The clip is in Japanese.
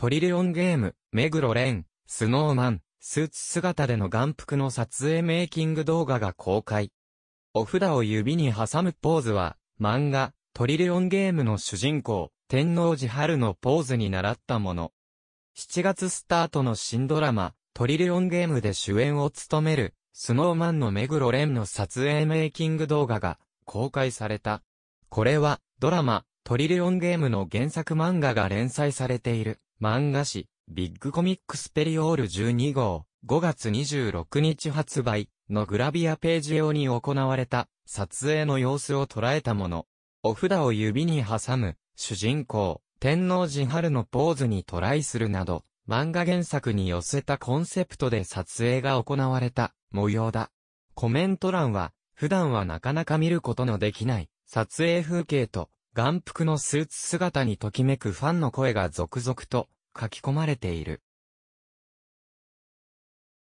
トリリオンゲーム、目黒ン、スノーマン、スーツ姿での眼福の撮影メイキング動画が公開。お札を指に挟むポーズは、漫画、トリリオンゲームの主人公、天王寺春のポーズに習ったもの。7月スタートの新ドラマ、トリリオンゲームで主演を務める、スノーマンの目黒ンの撮影メイキング動画が公開された。これは、ドラマ、トリリオンゲームの原作漫画が連載されている。漫画誌、ビッグコミックスペリオール12号、5月26日発売のグラビアページ用に行われた撮影の様子を捉えたもの。お札を指に挟む、主人公、天皇寺春のポーズにトライするなど、漫画原作に寄せたコンセプトで撮影が行われた模様だ。コメント欄は、普段はなかなか見ることのできない撮影風景と眼福のスーツ姿にときめくファンの声が続々と書き込まれている。